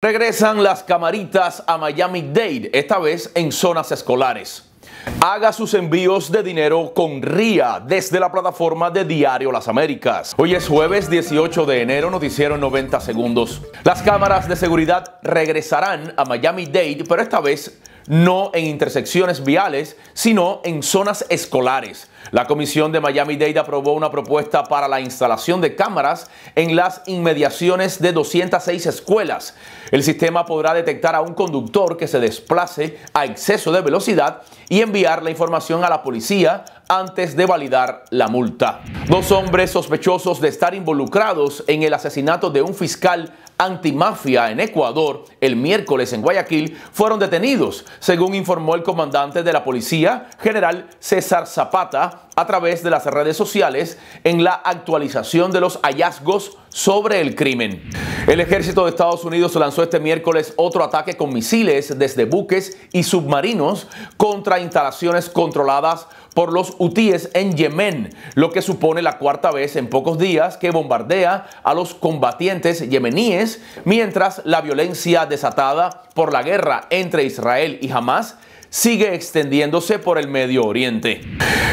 Regresan las camaritas a Miami Dade, esta vez en zonas escolares. Haga sus envíos de dinero con RIA desde la plataforma de Diario Las Américas. Hoy es jueves 18 de enero, noticiero 90 segundos. Las cámaras de seguridad regresarán a Miami Dade, pero esta vez no en intersecciones viales, sino en zonas escolares. La Comisión de Miami-Dade aprobó una propuesta para la instalación de cámaras en las inmediaciones de 206 escuelas. El sistema podrá detectar a un conductor que se desplace a exceso de velocidad y enviar la información a la policía, antes de validar la multa. Dos hombres sospechosos de estar involucrados en el asesinato de un fiscal antimafia en Ecuador el miércoles en Guayaquil fueron detenidos, según informó el comandante de la policía, general César Zapata, a través de las redes sociales en la actualización de los hallazgos sobre el crimen. El ejército de Estados Unidos lanzó este miércoles otro ataque con misiles desde buques y submarinos contra instalaciones controladas por los hutíes en Yemen, lo que supone la cuarta vez en pocos días que bombardea a los combatientes yemeníes, mientras la violencia desatada por la guerra entre Israel y Hamas sigue extendiéndose por el Medio Oriente.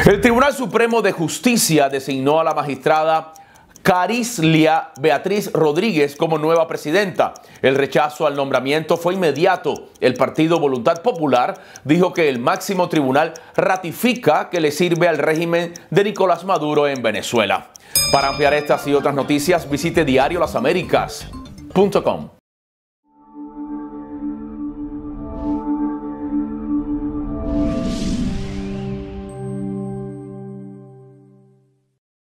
El Tribunal Supremo de Justicia designó a la magistrada Carislia Beatriz Rodríguez como nueva presidenta. El rechazo al nombramiento fue inmediato. El partido Voluntad Popular dijo que el máximo tribunal ratifica que le sirve al régimen de Nicolás Maduro en Venezuela. Para ampliar estas y otras noticias, visite diariolasaméricas.com.